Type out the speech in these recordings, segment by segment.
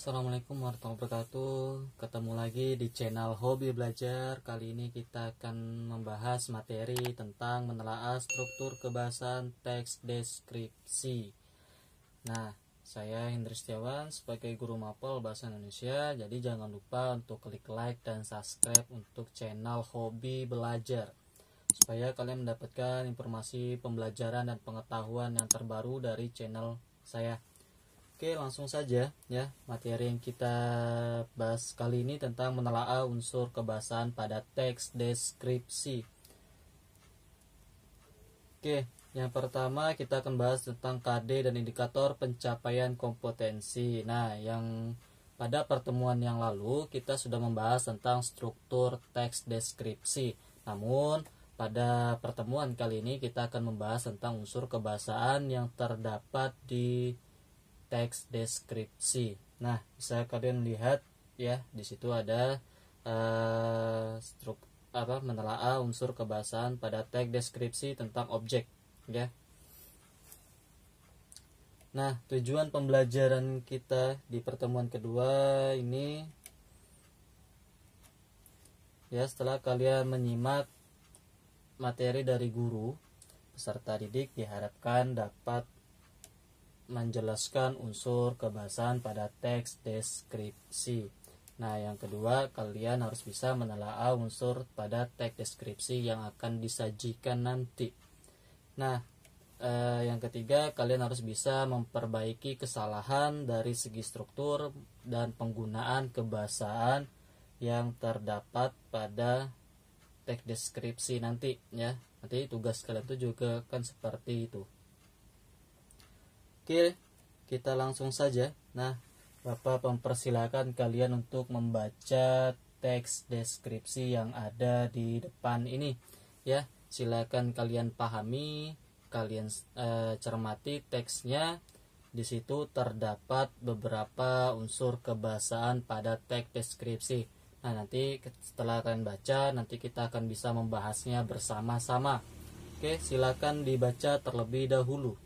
assalamualaikum warahmatullahi wabarakatuh Ketemu lagi di channel Hobi Belajar Kali ini kita akan membahas materi tentang menelaah struktur kebahasan teks deskripsi Nah, saya Hendri Setiawan sebagai guru mapel Bahasa Indonesia Jadi jangan lupa untuk klik like dan subscribe untuk channel Hobi Belajar Supaya kalian mendapatkan informasi pembelajaran dan pengetahuan yang terbaru dari channel saya Oke, langsung saja ya. Materi yang kita bahas kali ini tentang menelaah unsur kebahasaan pada teks deskripsi. Oke, yang pertama kita akan bahas tentang KD dan indikator pencapaian kompetensi. Nah, yang pada pertemuan yang lalu kita sudah membahas tentang struktur teks deskripsi. Namun, pada pertemuan kali ini kita akan membahas tentang unsur kebahasaan yang terdapat di teks deskripsi. Nah, bisa kalian lihat ya, di situ ada uh, struk apa menelaah unsur kebahasaan pada tag deskripsi tentang objek, ya. Nah, tujuan pembelajaran kita di pertemuan kedua ini ya setelah kalian menyimak materi dari guru, peserta didik diharapkan dapat menjelaskan unsur kebahasaan pada teks deskripsi. Nah, yang kedua, kalian harus bisa menelaah unsur pada teks deskripsi yang akan disajikan nanti. Nah, eh, yang ketiga, kalian harus bisa memperbaiki kesalahan dari segi struktur dan penggunaan kebahasaan yang terdapat pada teks deskripsi nanti ya. Nanti tugas kalian itu juga kan seperti itu. Oke, kita langsung saja. Nah, Bapak mempersilahkan kalian untuk membaca teks deskripsi yang ada di depan ini. Ya, silakan kalian pahami, kalian e, cermati teksnya. Di situ terdapat beberapa unsur kebahasaan pada teks deskripsi. Nah, nanti setelah kalian baca, nanti kita akan bisa membahasnya bersama-sama. Oke, silakan dibaca terlebih dahulu.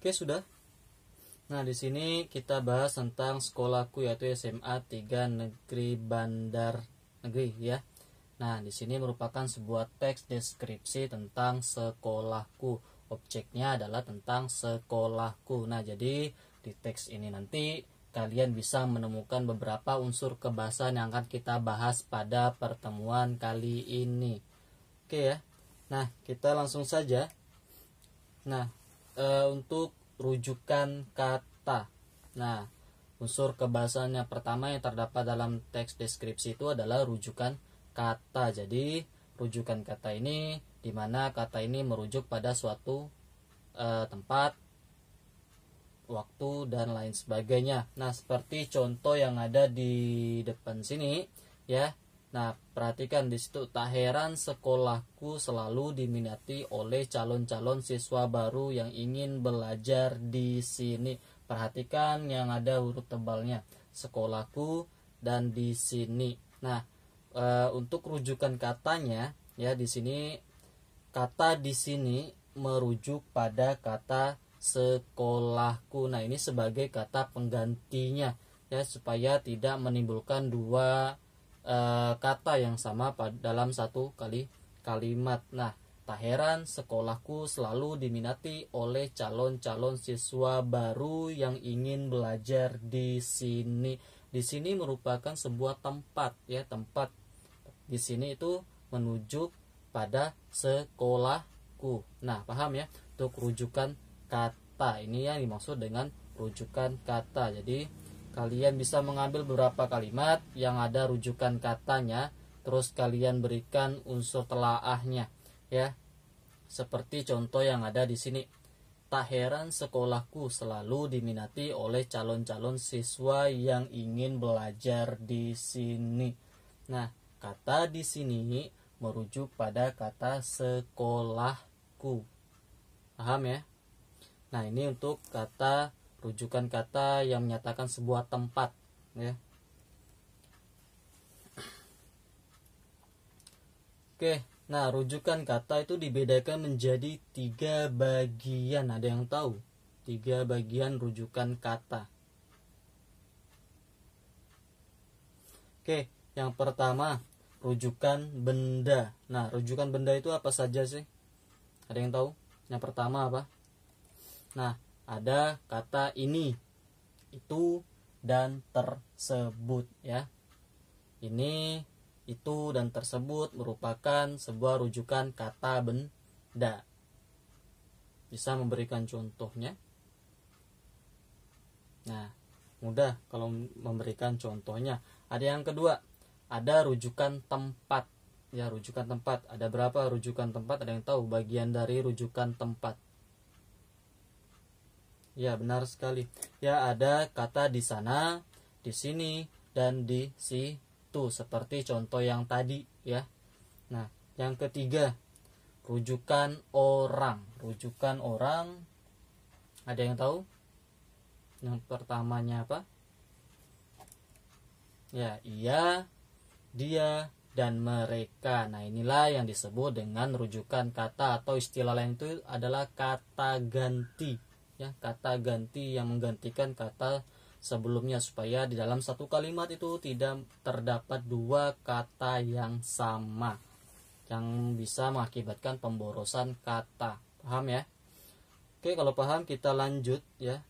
Oke, sudah. Nah, di sini kita bahas tentang sekolahku yaitu SMA 3 Negeri Bandar Negeri ya. Nah, di sini merupakan sebuah teks deskripsi tentang sekolahku. Objeknya adalah tentang sekolahku. Nah, jadi di teks ini nanti kalian bisa menemukan beberapa unsur kebahasaan yang akan kita bahas pada pertemuan kali ini. Oke ya. Nah, kita langsung saja. Nah, e, untuk rujukan kata. Nah, unsur kebahasaannya pertama yang terdapat dalam teks deskripsi itu adalah rujukan kata. Jadi, rujukan kata ini dimana kata ini merujuk pada suatu e, tempat, waktu dan lain sebagainya. Nah, seperti contoh yang ada di depan sini ya. Nah, perhatikan di situ tak heran sekolahku selalu diminati oleh calon-calon siswa baru yang ingin belajar di sini. Perhatikan yang ada huruf tebalnya. Sekolahku dan di sini. Nah, e, untuk rujukan katanya ya di sini kata di sini merujuk pada kata sekolahku. Nah, ini sebagai kata penggantinya ya supaya tidak menimbulkan dua e, kata yang sama pada, dalam satu kali kalimat. Nah, tak heran sekolahku selalu diminati oleh calon-calon siswa baru yang ingin belajar di sini. Di sini merupakan sebuah tempat ya, tempat. Di sini itu menuju pada sekolahku. Nah, paham ya? Untuk rujukan kata. Ini yang dimaksud dengan rujukan kata. Jadi Kalian bisa mengambil beberapa kalimat yang ada rujukan katanya, terus kalian berikan unsur telaahnya, ya. Seperti contoh yang ada di sini. Tak heran sekolahku selalu diminati oleh calon-calon siswa yang ingin belajar di sini. Nah, kata di sini merujuk pada kata sekolahku. Paham ya? Nah, ini untuk kata rujukan kata yang menyatakan sebuah tempat ya Oke, nah rujukan kata itu dibedakan menjadi tiga bagian. Ada yang tahu? Tiga bagian rujukan kata. Oke, yang pertama rujukan benda. Nah, rujukan benda itu apa saja sih? Ada yang tahu? Yang pertama apa? Nah, ada kata ini, itu, dan tersebut ya. Ini, itu, dan tersebut merupakan sebuah rujukan kata benda. Bisa memberikan contohnya? Nah, mudah kalau memberikan contohnya. Ada yang kedua, ada rujukan tempat. Ya, rujukan tempat. Ada berapa rujukan tempat? Ada yang tahu bagian dari rujukan tempat? Ya, benar sekali. Ya, ada kata di sana, di sini, dan di situ seperti contoh yang tadi ya. Nah, yang ketiga, rujukan orang. Rujukan orang ada yang tahu? Yang pertamanya apa? Ya, ia, dia, dan mereka. Nah, inilah yang disebut dengan rujukan kata atau istilah lain itu adalah kata ganti ya kata ganti yang menggantikan kata sebelumnya supaya di dalam satu kalimat itu tidak terdapat dua kata yang sama yang bisa mengakibatkan pemborosan kata paham ya oke kalau paham kita lanjut ya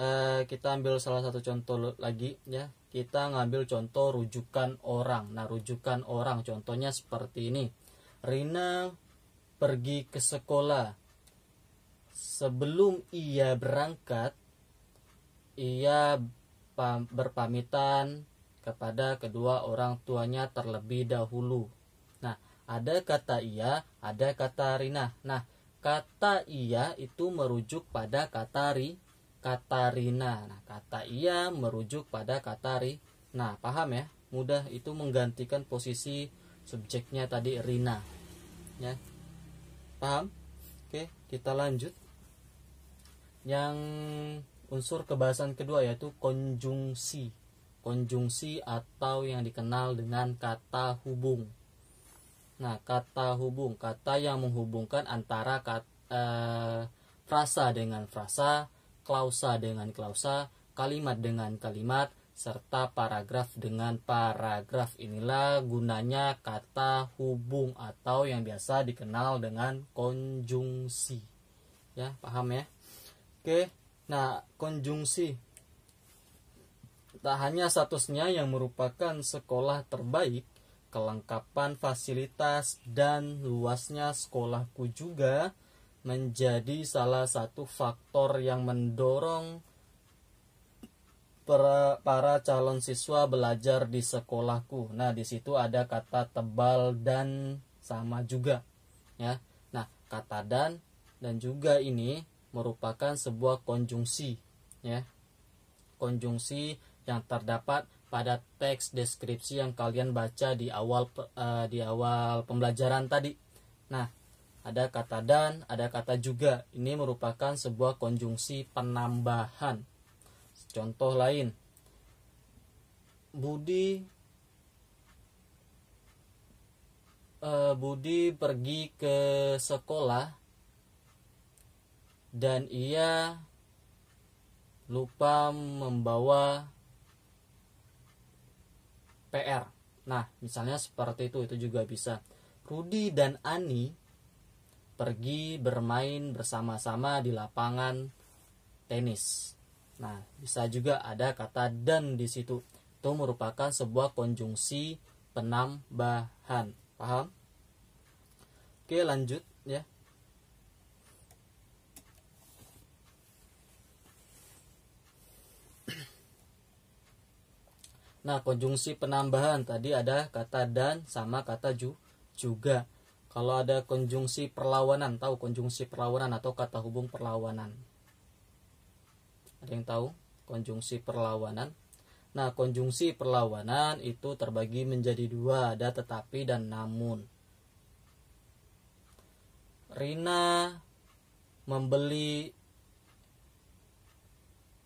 e, kita ambil salah satu contoh lagi ya kita ngambil contoh rujukan orang nah rujukan orang contohnya seperti ini Rina pergi ke sekolah sebelum ia berangkat ia berpamitan kepada kedua orang tuanya terlebih dahulu. Nah, ada kata ia, ada kata rina. Nah, kata ia itu merujuk pada kata ri, kata rina. Nah, kata ia merujuk pada kata ri. Nah, paham ya? Mudah itu menggantikan posisi subjeknya tadi rina. Ya. Paham? Oke, kita lanjut yang unsur kebahasan kedua yaitu konjungsi konjungsi atau yang dikenal dengan kata hubung nah kata hubung kata yang menghubungkan antara kata, eh, frasa dengan frasa klausa dengan klausa kalimat dengan kalimat serta paragraf dengan paragraf inilah gunanya kata hubung atau yang biasa dikenal dengan konjungsi ya paham ya Oke. Nah, konjungsi tak hanya statusnya yang merupakan sekolah terbaik, kelengkapan fasilitas dan luasnya sekolahku juga menjadi salah satu faktor yang mendorong para, para calon siswa belajar di sekolahku. Nah, di situ ada kata tebal dan sama juga. Ya. Nah, kata dan dan juga ini merupakan sebuah konjungsi ya. Konjungsi yang terdapat pada teks deskripsi yang kalian baca di awal uh, di awal pembelajaran tadi. Nah, ada kata dan, ada kata juga. Ini merupakan sebuah konjungsi penambahan. Contoh lain. Budi eh, Budi pergi ke sekolah dan ia lupa membawa PR. Nah, misalnya seperti itu itu juga bisa. Rudi dan Ani pergi bermain bersama-sama di lapangan tenis. Nah, bisa juga ada kata dan di situ. Itu merupakan sebuah konjungsi penambahan. Paham? Oke, lanjut ya. Nah, konjungsi penambahan tadi ada kata dan sama kata ju, juga. Kalau ada konjungsi perlawanan, tahu konjungsi perlawanan atau kata hubung perlawanan. Ada yang tahu konjungsi perlawanan? Nah, konjungsi perlawanan itu terbagi menjadi dua, ada tetapi dan namun. Rina membeli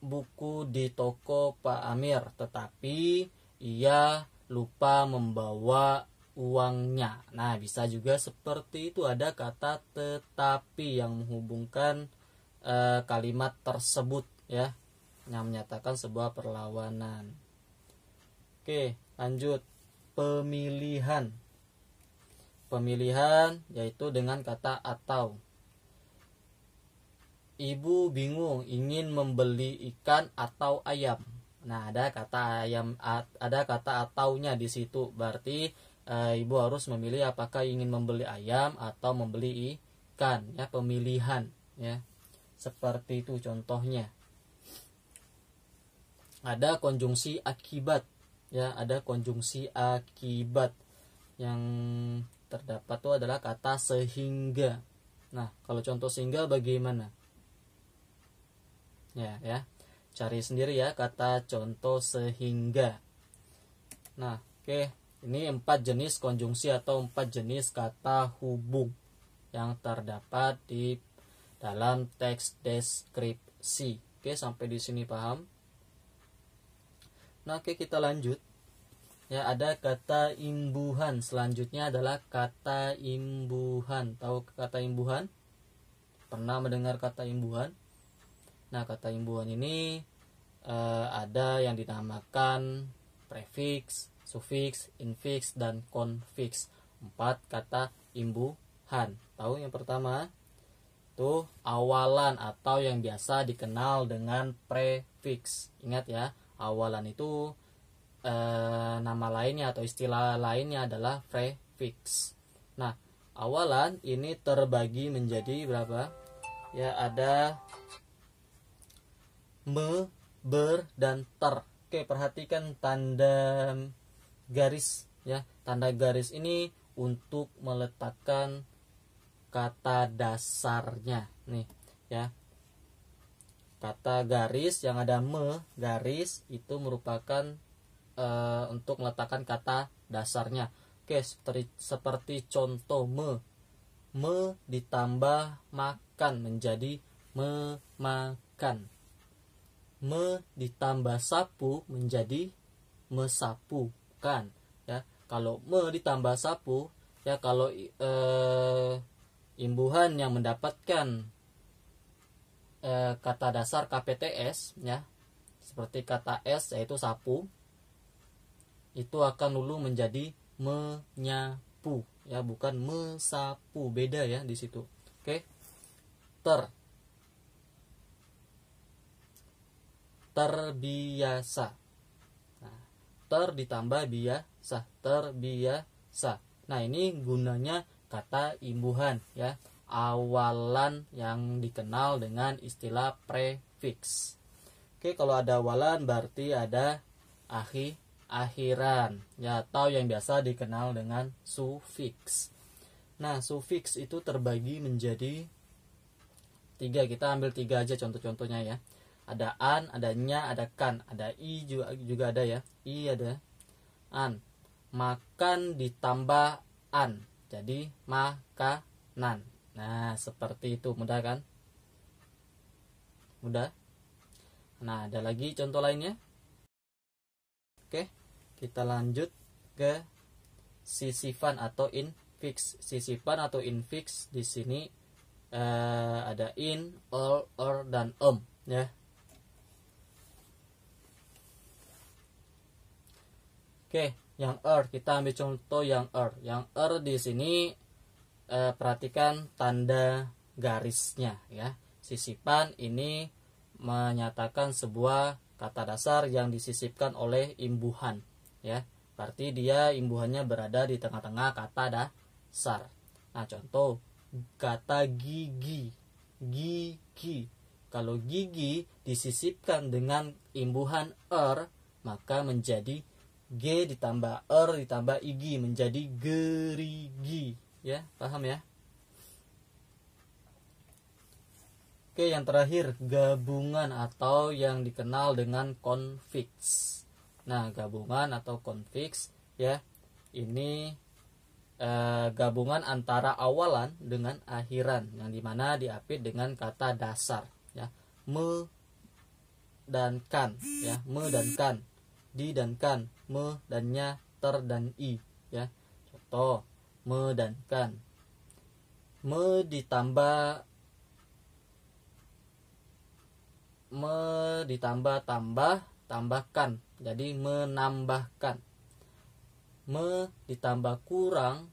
buku di toko Pak Amir, tetapi ia lupa membawa uangnya. Nah, bisa juga seperti itu ada kata tetapi yang menghubungkan e, kalimat tersebut ya, yang menyatakan sebuah perlawanan. Oke, lanjut pemilihan. Pemilihan yaitu dengan kata atau Ibu bingung ingin membeli ikan atau ayam. Nah, ada kata ayam ada kata ataunya di situ. Berarti e, ibu harus memilih apakah ingin membeli ayam atau membeli ikan ya, pemilihan ya. Seperti itu contohnya. Ada konjungsi akibat ya, ada konjungsi akibat yang terdapat itu adalah kata sehingga. Nah, kalau contoh sehingga bagaimana? ya ya cari sendiri ya kata contoh sehingga nah oke okay. ini empat jenis konjungsi atau empat jenis kata hubung yang terdapat di dalam teks deskripsi oke okay, sampai di sini paham nah oke okay, kita lanjut ya ada kata imbuhan selanjutnya adalah kata imbuhan tahu kata imbuhan pernah mendengar kata imbuhan Nah, kata imbuhan ini uh, ada yang dinamakan prefix, sufix, infix, dan konfix. Empat kata imbuhan. Tahu yang pertama? Itu awalan atau yang biasa dikenal dengan prefix. Ingat ya, awalan itu e, nama lainnya atau istilah lainnya adalah prefix. Nah, awalan ini terbagi menjadi berapa? Ya, ada me, ber, dan ter. Oke, perhatikan tanda garis ya. Tanda garis ini untuk meletakkan kata dasarnya nih ya. Kata garis yang ada me garis itu merupakan e, untuk meletakkan kata dasarnya. Oke, seperti seperti contoh me me ditambah makan menjadi memakan me ditambah sapu menjadi mesapukan ya kalau me ditambah sapu ya kalau e, imbuhan yang mendapatkan e, kata dasar KPTS ya seperti kata S yaitu sapu itu akan dulu menjadi menyapu ya bukan mesapu beda ya di situ oke ter terbiasa nah, ter ditambah biasa terbiasa nah ini gunanya kata imbuhan ya awalan yang dikenal dengan istilah prefix oke kalau ada awalan berarti ada akhi akhiran ya atau yang biasa dikenal dengan sufix nah sufix itu terbagi menjadi tiga kita ambil tiga aja contoh-contohnya ya ada an ada nya ada kan ada i juga juga ada ya i ada an makan ditambah an jadi makanan nah seperti itu mudah kan mudah nah ada lagi contoh lainnya oke kita lanjut ke sisifan atau infix Sisipan atau infix di sini eh, ada in all or dan om ya Oke, yang R er, kita ambil contoh yang R. Er. Yang R er di sini eh, perhatikan tanda garisnya ya. Sisipan ini menyatakan sebuah kata dasar yang disisipkan oleh imbuhan ya. Berarti dia imbuhannya berada di tengah-tengah kata dasar. Nah, contoh kata gigi. Gigi. Kalau gigi disisipkan dengan imbuhan er, maka menjadi G ditambah er ditambah igi menjadi gerigi ya paham ya Oke yang terakhir gabungan atau yang dikenal dengan konfiks nah gabungan atau konfiks ya ini e, gabungan antara awalan dengan akhiran yang dimana diapit dengan kata dasar ya me dan kan ya me dan kan di dan kan me dan nya ter dan i ya contoh me dan kan me ditambah me ditambah tambah tambahkan jadi menambahkan me ditambah kurang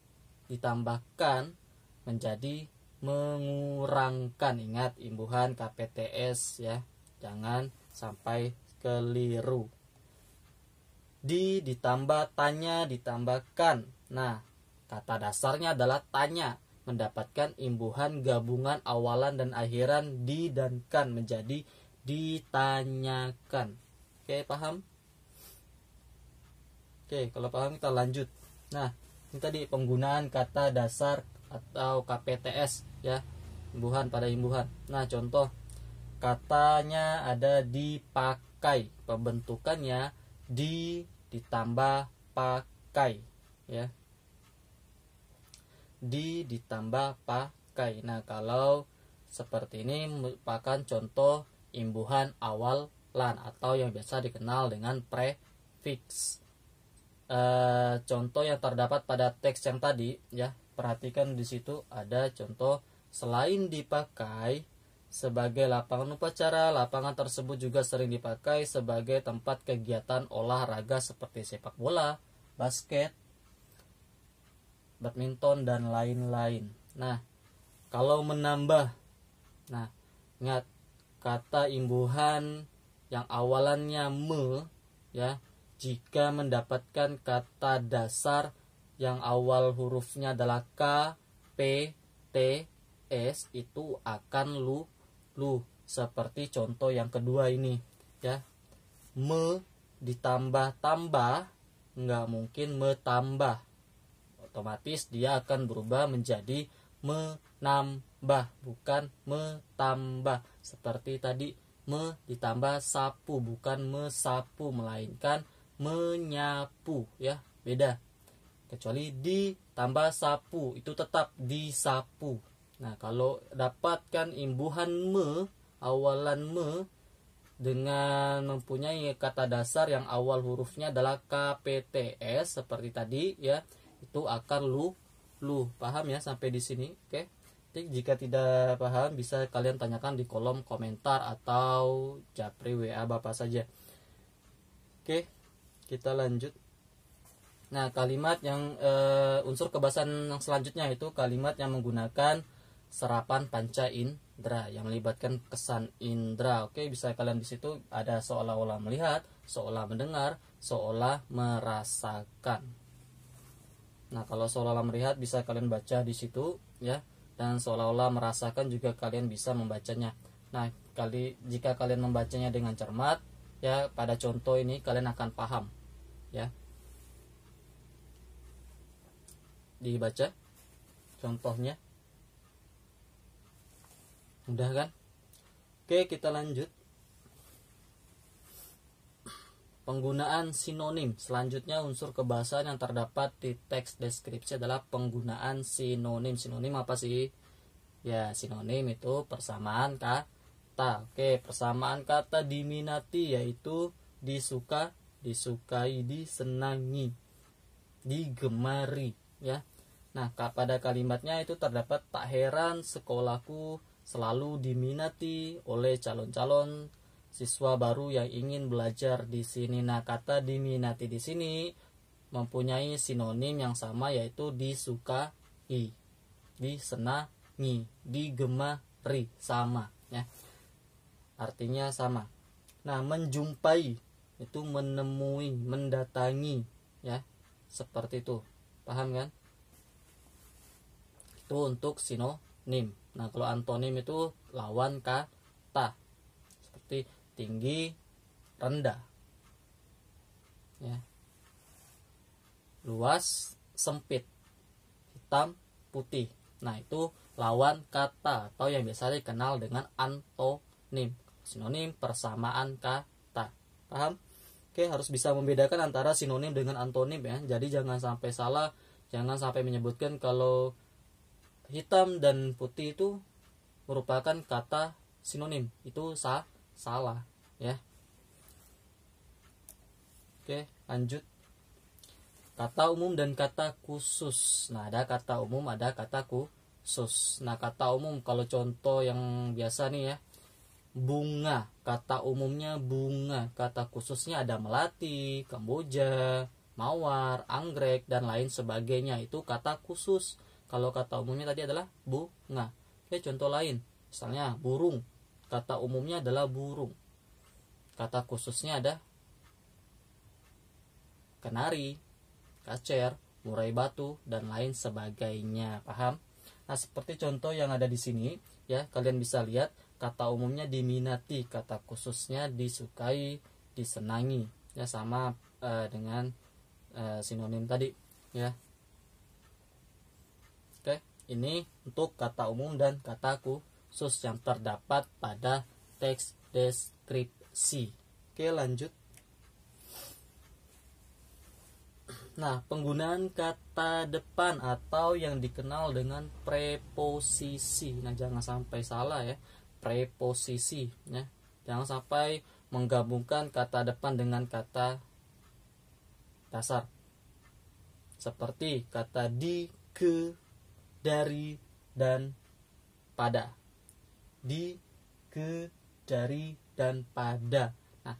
ditambahkan menjadi mengurangkan ingat imbuhan KPTS ya jangan sampai keliru di ditambah tanya ditambahkan. Nah, kata dasarnya adalah tanya mendapatkan imbuhan gabungan awalan dan akhiran di dan kan menjadi ditanyakan. Oke, paham? Oke, kalau paham kita lanjut. Nah, ini tadi penggunaan kata dasar atau KPTS ya, imbuhan pada imbuhan. Nah, contoh katanya ada dipakai, pembentukannya di ditambah pakai ya di ditambah pakai nah kalau seperti ini merupakan contoh imbuhan awal lan atau yang biasa dikenal dengan prefix e, contoh yang terdapat pada teks yang tadi ya perhatikan di situ ada contoh selain dipakai sebagai lapangan upacara. Lapangan tersebut juga sering dipakai sebagai tempat kegiatan olahraga seperti sepak bola, basket, badminton dan lain-lain. Nah, kalau menambah nah, ingat kata imbuhan yang awalannya me ya, jika mendapatkan kata dasar yang awal hurufnya adalah k, p, t, s itu akan lu lu seperti contoh yang kedua ini ya me ditambah tambah nggak mungkin metambah otomatis dia akan berubah menjadi menambah bukan metambah seperti tadi me ditambah sapu bukan mesapu melainkan menyapu ya beda kecuali ditambah sapu itu tetap disapu Nah, kalau dapatkan imbuhan me, awalan me dengan mempunyai kata dasar yang awal hurufnya adalah KPTS seperti tadi ya, itu akar lu lu. Paham ya sampai di sini? Oke. Okay? Jadi jika tidak paham bisa kalian tanyakan di kolom komentar atau japri WA Bapak saja. Oke, kita lanjut. Nah, kalimat yang e, unsur kebasan yang selanjutnya itu kalimat yang menggunakan serapan panca indera yang melibatkan kesan indera. Oke, bisa kalian di situ ada seolah-olah melihat, seolah mendengar, seolah merasakan. Nah, kalau seolah-olah melihat bisa kalian baca di situ ya dan seolah-olah merasakan juga kalian bisa membacanya. Nah, kali jika kalian membacanya dengan cermat ya pada contoh ini kalian akan paham ya. Dibaca contohnya Udah kan? Oke, kita lanjut. Penggunaan sinonim. Selanjutnya unsur kebahasaan yang terdapat di teks deskripsi adalah penggunaan sinonim. Sinonim apa sih? Ya, sinonim itu persamaan kata. Oke, persamaan kata diminati yaitu disuka, disukai, disenangi, digemari, ya. Nah, pada kalimatnya itu terdapat tak heran sekolahku selalu diminati oleh calon-calon siswa baru yang ingin belajar di sini. Nah, kata diminati di sini mempunyai sinonim yang sama yaitu disukai, disenangi, digemari, sama ya. Artinya sama. Nah, menjumpai itu menemui, mendatangi ya. Seperti itu. Paham kan? Itu untuk sinonim. Nah, kalau antonim itu lawan kata. Seperti tinggi, rendah. Ya. Luas, sempit. Hitam, putih. Nah, itu lawan kata atau yang biasa dikenal dengan antonim. Sinonim persamaan kata. Paham? Oke, harus bisa membedakan antara sinonim dengan antonim ya. Jadi jangan sampai salah, jangan sampai menyebutkan kalau hitam dan putih itu merupakan kata sinonim itu sah salah ya oke lanjut kata umum dan kata khusus nah ada kata umum ada kata khusus nah kata umum kalau contoh yang biasa nih ya bunga kata umumnya bunga kata khususnya ada melati kemboja mawar anggrek dan lain sebagainya itu kata khusus kalau kata umumnya tadi adalah bunga. Oke, contoh lain, misalnya burung. Kata umumnya adalah burung. Kata khususnya ada kenari, kacer, murai batu, dan lain sebagainya. Paham? Nah, seperti contoh yang ada di sini, ya, kalian bisa lihat kata umumnya diminati, kata khususnya disukai, disenangi, ya, sama uh, dengan uh, sinonim tadi, ya ini untuk kata umum dan kata khusus yang terdapat pada teks deskripsi. Oke, lanjut. Nah, penggunaan kata depan atau yang dikenal dengan preposisi. Nah, jangan sampai salah ya, preposisi ya. Jangan sampai menggabungkan kata depan dengan kata dasar. Seperti kata di, ke, dari dan pada di ke dari dan pada nah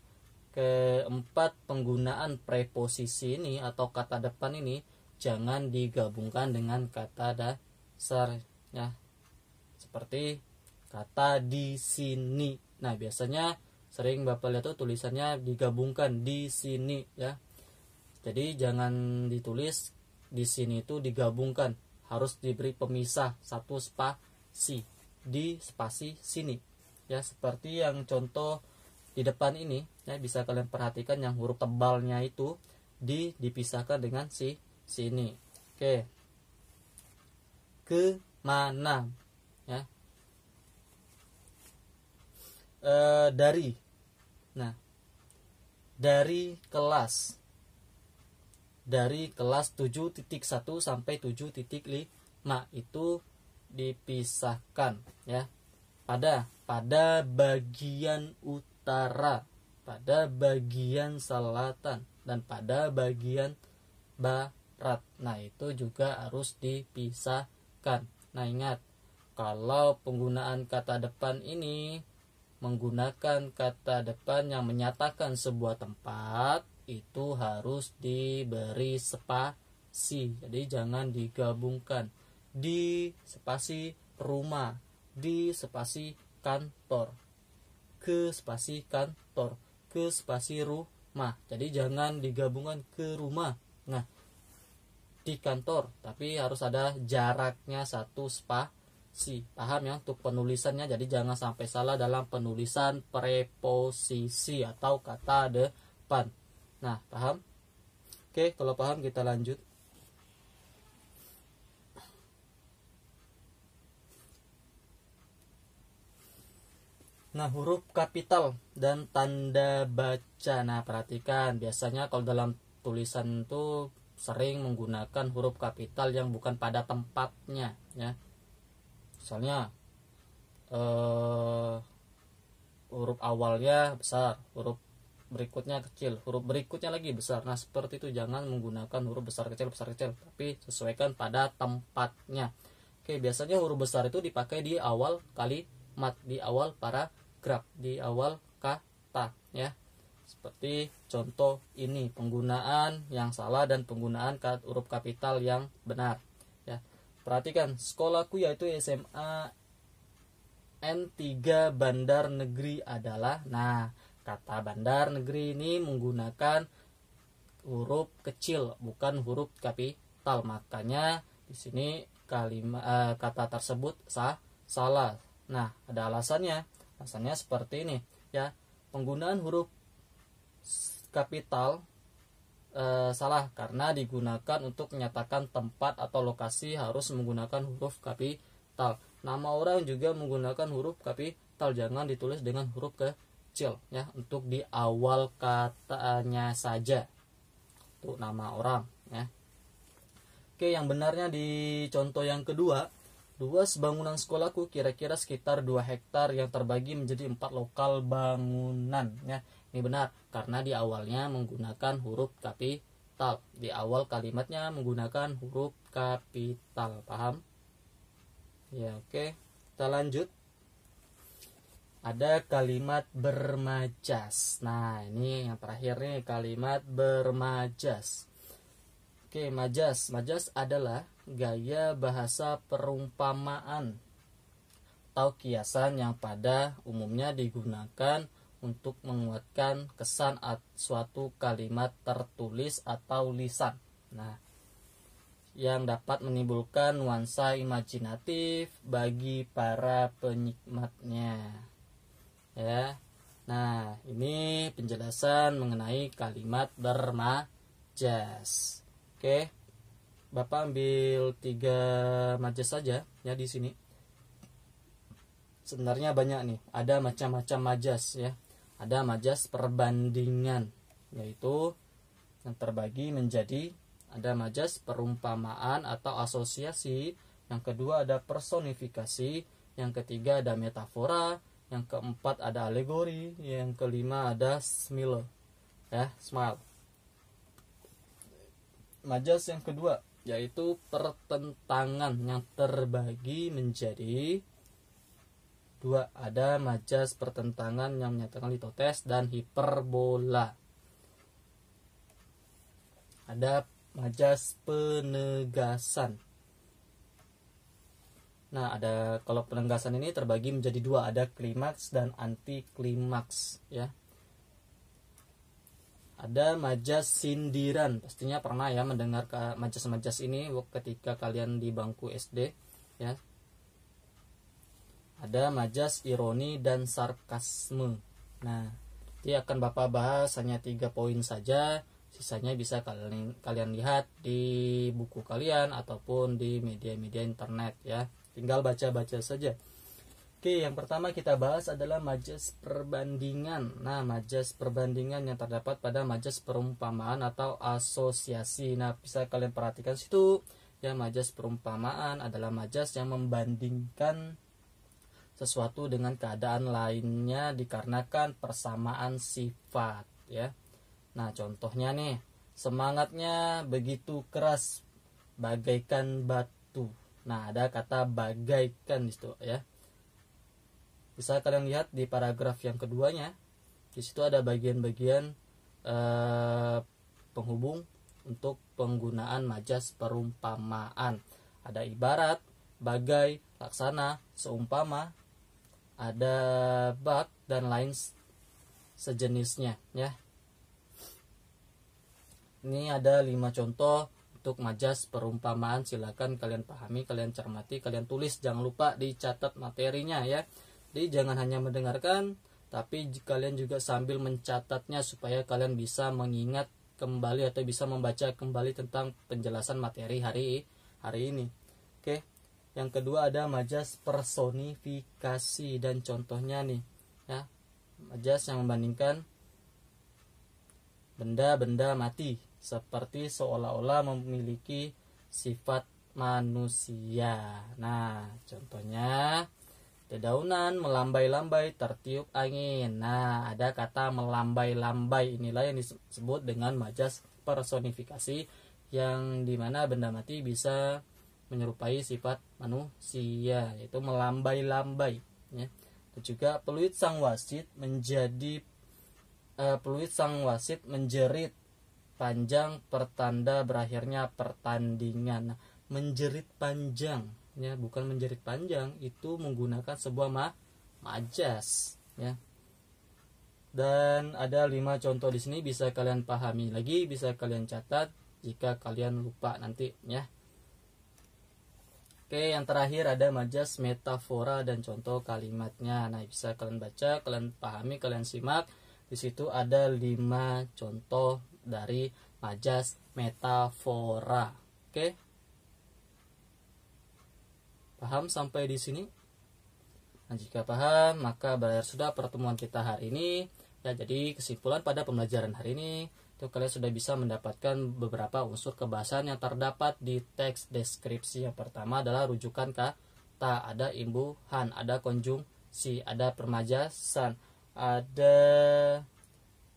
keempat penggunaan preposisi ini atau kata depan ini jangan digabungkan dengan kata dasar ya seperti kata di sini nah biasanya sering bapak lihat tuh tulisannya digabungkan di sini ya jadi jangan ditulis di sini itu digabungkan harus diberi pemisah satu spasi di spasi sini ya seperti yang contoh di depan ini ya bisa kalian perhatikan yang huruf tebalnya itu di dipisahkan dengan si sini oke ke mana ya e, dari nah dari kelas dari kelas 7.1 sampai 7.5 itu dipisahkan ya pada pada bagian utara pada bagian selatan dan pada bagian barat nah itu juga harus dipisahkan nah ingat kalau penggunaan kata depan ini menggunakan kata depan yang menyatakan sebuah tempat itu harus diberi spasi. Jadi jangan digabungkan di spasi rumah, di spasi kantor, ke spasi kantor, ke spasi rumah. Jadi jangan digabungkan ke rumah. Nah, di kantor, tapi harus ada jaraknya satu spasi. Paham ya untuk penulisannya? Jadi jangan sampai salah dalam penulisan preposisi atau kata depan. Nah, paham? Oke, kalau paham kita lanjut. Nah, huruf kapital dan tanda baca. Nah, perhatikan biasanya kalau dalam tulisan itu sering menggunakan huruf kapital yang bukan pada tempatnya, ya. Misalnya eh huruf awalnya besar, huruf berikutnya kecil, huruf berikutnya lagi besar. Nah, seperti itu jangan menggunakan huruf besar kecil besar kecil, tapi sesuaikan pada tempatnya. Oke, biasanya huruf besar itu dipakai di awal kalimat, di awal paragraf, di awal kata, ya. Seperti contoh ini, penggunaan yang salah dan penggunaan huruf kapital yang benar, ya. Perhatikan, sekolahku yaitu SMA N3 Bandar Negeri adalah nah kata bandar negeri ini menggunakan huruf kecil bukan huruf kapital makanya di sini kalimat eh, kata tersebut sah salah nah ada alasannya alasannya seperti ini ya penggunaan huruf kapital e, salah karena digunakan untuk menyatakan tempat atau lokasi harus menggunakan huruf kapital. Nama orang juga menggunakan huruf kapital, jangan ditulis dengan huruf ke kecil ya untuk di awal katanya saja untuk nama orang ya oke yang benarnya di contoh yang kedua luas bangunan sekolahku kira-kira sekitar 2 hektar yang terbagi menjadi empat lokal bangunan ya ini benar karena di awalnya menggunakan huruf kapital di awal kalimatnya menggunakan huruf kapital paham ya oke kita lanjut ada kalimat bermajas. Nah, ini yang terakhir nih kalimat bermajas. Oke, majas. Majas adalah gaya bahasa perumpamaan atau kiasan yang pada umumnya digunakan untuk menguatkan kesan suatu kalimat tertulis atau lisan. Nah, yang dapat menimbulkan nuansa imajinatif bagi para penikmatnya ya nah ini penjelasan mengenai kalimat bermajas oke bapak ambil tiga majas saja ya di sini sebenarnya banyak nih ada macam-macam majas ya ada majas perbandingan yaitu yang terbagi menjadi ada majas perumpamaan atau asosiasi, yang kedua ada personifikasi, yang ketiga ada metafora, yang keempat ada alegori, yang kelima ada smile, ya smile. Majas yang kedua yaitu pertentangan yang terbagi menjadi dua ada majas pertentangan yang menyatakan litotes dan hiperbola. Ada majas penegasan Nah, ada kalau penegasan ini terbagi menjadi dua, ada klimaks dan anti klimaks, ya. Ada majas sindiran, pastinya pernah ya mendengar majas-majas ini ketika kalian di bangku SD, ya. Ada majas ironi dan sarkasme. Nah, dia akan Bapak bahas hanya tiga poin saja, sisanya bisa kalian kalian lihat di buku kalian ataupun di media-media internet ya. Tinggal baca-baca saja. Oke, yang pertama kita bahas adalah majas perbandingan. Nah, majas perbandingan yang terdapat pada majas perumpamaan atau asosiasi. Nah, bisa kalian perhatikan situ. Ya, majas perumpamaan adalah majas yang membandingkan sesuatu dengan keadaan lainnya dikarenakan persamaan sifat, ya. Nah, contohnya nih, semangatnya begitu keras bagaikan batu Nah, ada kata bagaikan di situ ya. Bisa kalian lihat di paragraf yang keduanya, di situ ada bagian-bagian eh, penghubung untuk penggunaan majas perumpamaan. Ada ibarat, bagai, laksana, seumpama, ada bak dan lain sejenisnya ya. Ini ada lima contoh bentuk majas perumpamaan silakan kalian pahami kalian cermati kalian tulis jangan lupa dicatat materinya ya jadi jangan hanya mendengarkan tapi kalian juga sambil mencatatnya supaya kalian bisa mengingat kembali atau bisa membaca kembali tentang penjelasan materi hari hari ini oke yang kedua ada majas personifikasi dan contohnya nih ya majas yang membandingkan benda-benda mati seperti seolah-olah memiliki sifat manusia. Nah, contohnya dedaunan melambai-lambai tertiup angin. Nah, ada kata melambai-lambai inilah yang disebut dengan majas personifikasi yang dimana benda mati bisa menyerupai sifat manusia yaitu melambai-lambai ya. Dan juga peluit sang wasit menjadi uh, peluit sang wasit menjerit panjang pertanda berakhirnya pertandingan menjerit panjang ya bukan menjerit panjang itu menggunakan sebuah ma majas ya dan ada lima contoh di sini bisa kalian pahami lagi bisa kalian catat jika kalian lupa nanti ya oke yang terakhir ada majas metafora dan contoh kalimatnya nah bisa kalian baca kalian pahami kalian simak di situ ada lima contoh dari majas metafora. Oke? Paham sampai di sini? Nah, jika paham, maka berakhir sudah pertemuan kita hari ini. Ya, jadi kesimpulan pada pembelajaran hari ini itu kalian sudah bisa mendapatkan beberapa unsur kebahasan yang terdapat di teks deskripsi. Yang pertama adalah rujukan kata, ada imbuhan, ada konjungsi, ada permajasan, ada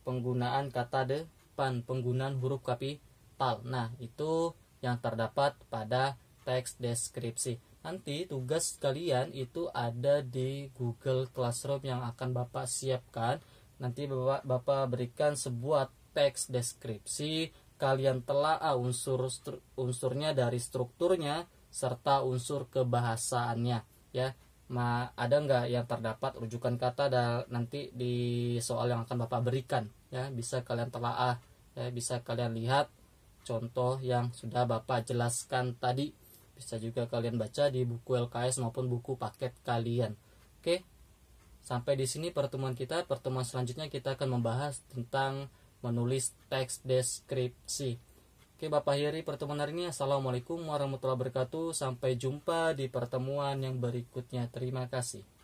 penggunaan kata de 8 penggunaan huruf kapital. Nah, itu yang terdapat pada teks deskripsi. Nanti tugas kalian itu ada di Google Classroom yang akan Bapak siapkan. Nanti Bapak, Bapak berikan sebuah teks deskripsi, kalian telaah unsur unsurnya dari strukturnya serta unsur kebahasaannya ya ma ada nggak yang terdapat rujukan kata dan nanti di soal yang akan bapak berikan ya bisa kalian telaah ya, bisa kalian lihat contoh yang sudah Bapak jelaskan tadi bisa juga kalian baca di buku LKS maupun buku paket kalian oke sampai di sini pertemuan kita pertemuan selanjutnya kita akan membahas tentang menulis teks deskripsi oke Bapak Hiri pertemuan hari ini Assalamualaikum warahmatullahi wabarakatuh sampai jumpa di pertemuan yang berikutnya terima kasih